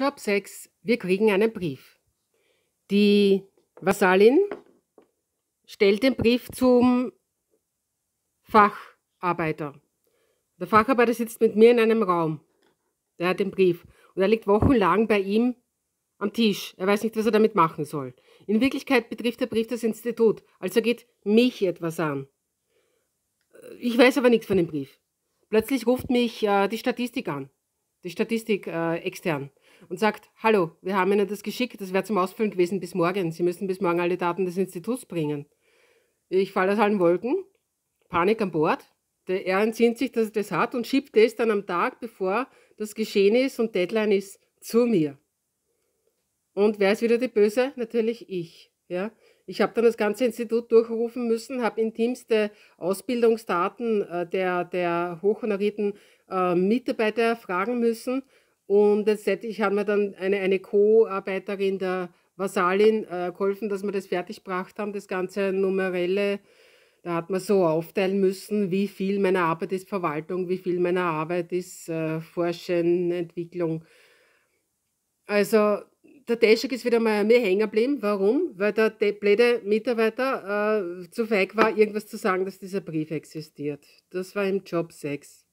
Job 6. Wir kriegen einen Brief. Die Vasallin stellt den Brief zum Facharbeiter. Der Facharbeiter sitzt mit mir in einem Raum. Der hat den Brief. Und er liegt wochenlang bei ihm am Tisch. Er weiß nicht, was er damit machen soll. In Wirklichkeit betrifft der Brief das Institut. Also geht mich etwas an. Ich weiß aber nichts von dem Brief. Plötzlich ruft mich äh, die Statistik an die Statistik äh, extern und sagt, hallo, wir haben Ihnen das geschickt, das wäre zum Ausfüllen gewesen bis morgen. Sie müssen bis morgen alle Daten des Instituts bringen. Ich falle aus allen Wolken, Panik an Bord. Der, er entsinnt sich, dass er das hat und schiebt es dann am Tag, bevor das geschehen ist und Deadline ist, zu mir. Und wer ist wieder die Böse? Natürlich ich. Ja? Ich habe dann das ganze Institut durchrufen müssen, habe intimste Ausbildungsdaten äh, der, der hochhonorierten äh, Mitarbeiter fragen müssen. Und letztendlich haben wir dann eine, eine Co-Arbeiterin der Vasalin äh, geholfen, dass wir das fertig gebracht haben, das ganze numerelle. Da hat man so aufteilen müssen, wie viel meiner Arbeit ist Verwaltung, wie viel meiner Arbeit ist äh, Forschen, Entwicklung. Also der Teschek ist wieder mal mir hängen geblieben. Warum? Weil der blöde Mitarbeiter äh, zu feig war, irgendwas zu sagen, dass dieser Brief existiert. Das war im Job 6.